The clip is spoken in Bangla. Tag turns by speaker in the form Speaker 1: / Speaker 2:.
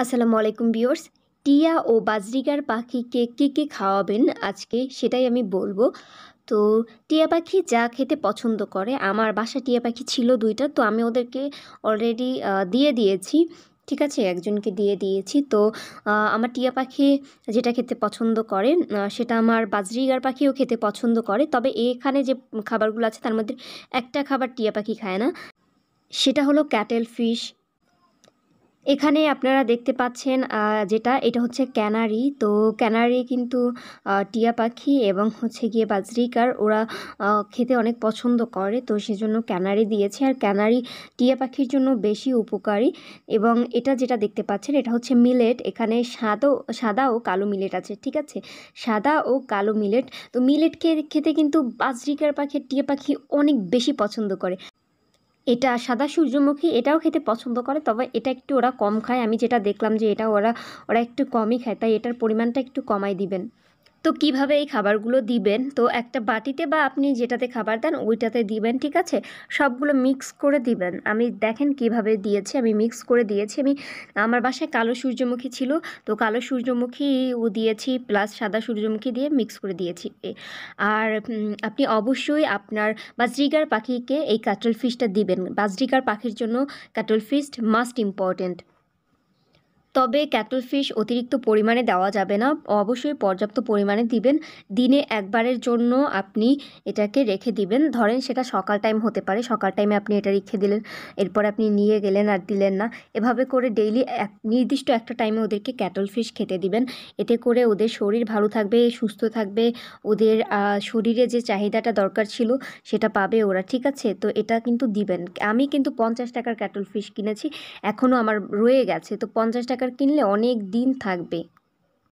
Speaker 1: আসসালামু আলাইকুম বিওর্স টিয়া ও বাজরিগার পাখিকে কী কী খাওয়াবেন আজকে সেটাই আমি বলবো তো টিয়া পাখি যা খেতে পছন্দ করে আমার বাসা টিয়া পাখি ছিল দুইটা তো আমি ওদেরকে অলরেডি দিয়ে দিয়েছি ঠিক আছে একজনকে দিয়ে দিয়েছি তো আমার টিয়া পাখি যেটা খেতে পছন্দ করে সেটা আমার বাজরিগার পাখিও খেতে পছন্দ করে তবে এখানে যে খাবারগুলো আছে তার মধ্যে একটা খাবার টিয়া পাখি খায় না সেটা হলো ক্যাটেল ফিশ এখানে আপনারা দেখতে পাচ্ছেন যেটা এটা হচ্ছে ক্যানারি তো ক্যানারি কিন্তু টিয়া পাখি এবং হচ্ছে গিয়ে বাজরিকার ওরা খেতে অনেক পছন্দ করে তো সেজন্য ক্যানারি দিয়েছে আর ক্যানারি টিয়া পাখির জন্য বেশি উপকারী এবং এটা যেটা দেখতে পাচ্ছেন এটা হচ্ছে মিলেট এখানে সাদো সাদা ও কালো মিলেট আছে ঠিক আছে সাদা ও কালো মিলেট তো মিলেট খেতে কিন্তু বাজরিকার পাখি টিয়া পাখি অনেক বেশি পছন্দ করে এটা সাদা সূর্যমুখী এটাও খেতে পছন্দ করে তবে এটা একটু ওরা কম খায় আমি যেটা দেখলাম যে এটা ওরা ওরা একটু কমই খায় তাই এটার পরিমাণটা একটু কমাই দিবেন তো কিভাবে এই খাবারগুলো দিবেন তো একটা বাটিতে বা আপনি যেটাতে খাবার দেন ওইটাতে দিবেন ঠিক আছে সবগুলো মিক্স করে দিবেন আমি দেখেন কিভাবে দিয়েছি আমি মিক্স করে দিয়েছি আমি আমার বাসায় কালো সূর্যমুখী ছিল তো কালো সূর্যমুখীও দিয়েছি প্লাস সাদা সূর্যমুখী দিয়ে মিক্স করে দিয়েছি আর আপনি অবশ্যই আপনার বাজরিগার পাখিকে এই কাটল ফিশটা দিবেন বাজরিগার পাখির জন্য কাটল ফিস্ট মাস্ট ইম্পর্টেন্ট তবে ক্যাটলফিশ অতিরিক্ত পরিমাণে দেওয়া যাবে না অবশ্যই পর্যাপ্ত পরিমাণে দিবেন দিনে একবারের জন্য আপনি এটাকে রেখে দিবেন ধরেন সেটা সকাল টাইম হতে পারে সকাল টাইমে আপনি এটা রেখে দিলেন এরপর আপনি নিয়ে গেলেন আর দিলেন না এভাবে করে ডেইলি এক নির্দিষ্ট একটা টাইমে ওদেরকে ক্যাটলফিশ খেতে দিবেন এতে করে ওদের শরীর ভালো থাকবে সুস্থ থাকবে ওদের শরীরে যে চাহিদাটা দরকার ছিল সেটা পাবে ওরা ঠিক আছে তো এটা কিন্তু দিবেন আমি কিন্তু পঞ্চাশ টাকার ক্যাটলফিশ কিনেছি এখনও আমার রয়ে গেছে তো পঞ্চাশ টাকা টাকার কিনলে অনেক দিন থাকবে